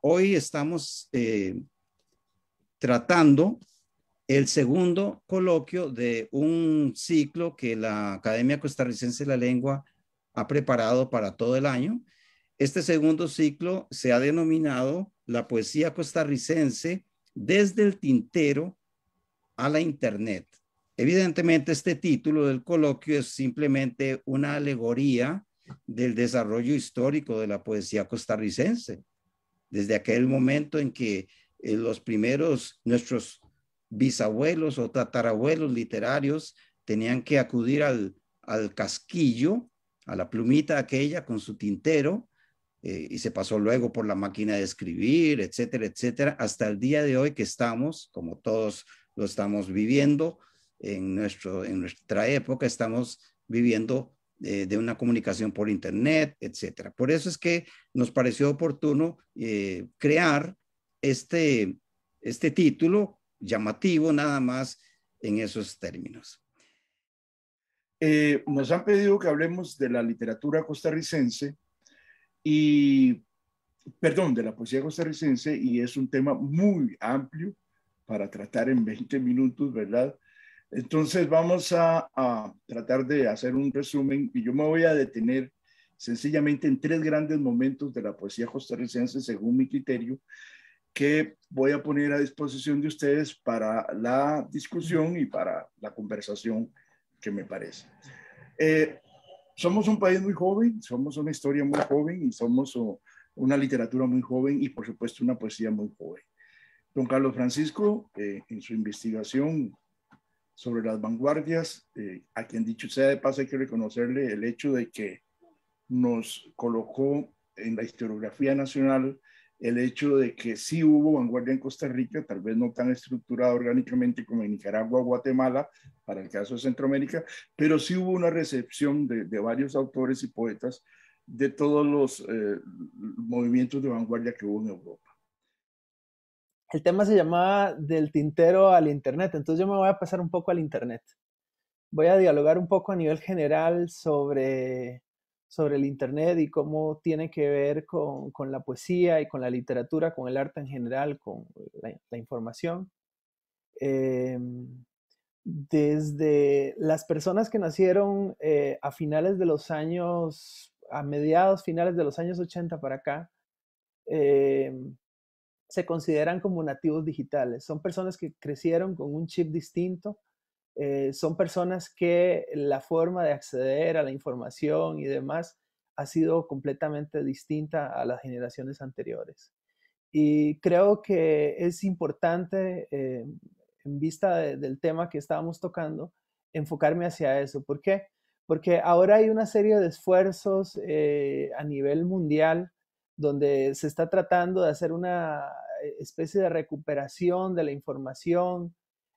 hoy estamos eh, tratando el segundo coloquio de un ciclo que la Academia Costarricense de la Lengua ha preparado para todo el año. Este segundo ciclo se ha denominado La poesía costarricense desde el tintero a la Internet. Evidentemente, este título del coloquio es simplemente una alegoría del desarrollo histórico de la poesía costarricense desde aquel momento en que eh, los primeros, nuestros bisabuelos o tatarabuelos literarios tenían que acudir al, casquillo, a la plumita aquella con su tintero, eh, y se pasó luego por la máquina de escribir, etcétera, etcétera, hasta el día de hoy que estamos, como todos lo estamos viviendo en, nuestro, en nuestra época, estamos viviendo eh, de una comunicación por Internet, etcétera. Por eso es que nos pareció oportuno eh, crear este, este título llamativo nada más en esos términos. Eh, nos han pedido que hablemos de la literatura costarricense y, perdón, de la poesía costarricense y es un tema muy amplio para tratar en 20 minutos, ¿verdad? Entonces vamos a, tratar de hacer un resumen y yo me voy a detener sencillamente en tres grandes momentos de la poesía costarricense según mi criterio que voy a poner a disposición de ustedes para la discusión y para la conversación que me parece. Eh, somos un país muy joven, somos una historia muy joven y somos una literatura muy joven y por supuesto una poesía muy joven. Don Carlos Francisco, eh, en su investigación sobre las vanguardias, eh, a quien dicho sea de paso hay que reconocerle el hecho de que nos colocó en la historiografía nacional el hecho de que sí hubo vanguardia en Costa Rica, tal vez no tan estructurada orgánicamente como en Nicaragua o Guatemala, para el caso de Centroamérica, pero sí hubo una recepción de, varios autores y poetas de todos los eh, movimientos de vanguardia que hubo en Europa el tema se llamaba del tintero al Internet, entonces yo me voy a pasar un poco al Internet. Voy a dialogar un poco a nivel general sobre, sobre el Internet y cómo tiene que ver con, con la poesía y con la literatura, con el arte en general, con la, información. Em, desde las personas que nacieron eh, a finales de los años, a mediados, finales de los años 80 para acá, em, se consideran como nativos digitales. Son personas que crecieron con un chip distinto, eh, son personas que la forma de acceder a la información y demás ha sido completamente distinta a las generaciones anteriores. Y creo que es importante, eh, en vista del tema que estábamos tocando, enfocarme hacia eso. ¿Por qué? Porque ahora hay una serie de esfuerzos eh, a nivel mundial donde se está tratando de hacer una eh, especie de recuperación de la información,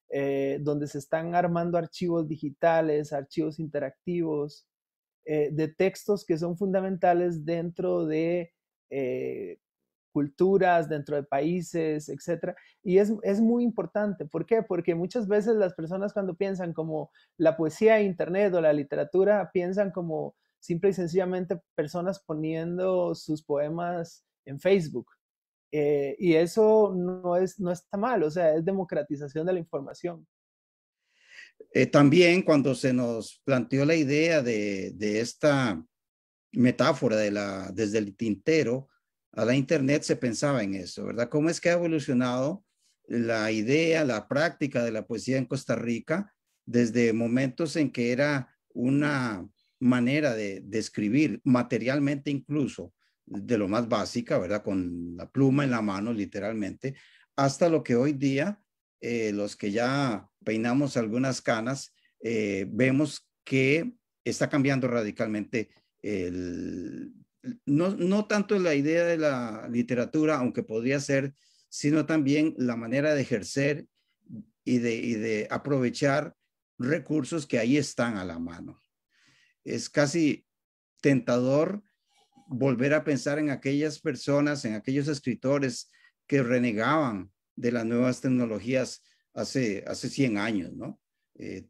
eh, donde se están armando archivos digitales, archivos interactivos, eh, de textos que son fundamentales dentro de culturas, dentro de países, etc. Y es, muy importante. ¿Por qué? Porque muchas veces las personas cuando piensan como la poesía e Internet o la literatura, piensan como simple y sencillamente personas poniendo sus poemas en Facebook. Eh, y eso no, es, no está mal, o sea, es democratización de la información. Eh, también cuando se nos planteó la idea de, de, esta metáfora de la, desde el tintero a la Internet, se pensaba en eso, ¿verdad? ¿Cómo es que ha evolucionado la idea, la práctica de la poesía en Costa Rica desde momentos en que era una manera de, describir escribir, materialmente incluso, de lo más básica, ¿verdad? Con la pluma en la mano, literalmente, hasta lo que hoy día eh, los que ya peinamos algunas canas, eh, vemos que está cambiando radicalmente no, tanto la idea de la literatura, aunque podría ser, sino también la manera de ejercer y de aprovechar recursos que ahí están a la mano es casi tentador volver a pensar en aquellas personas, en aquellos escritores que renegaban de las nuevas tecnologías hace, hace 100 años, ¿no? Eh,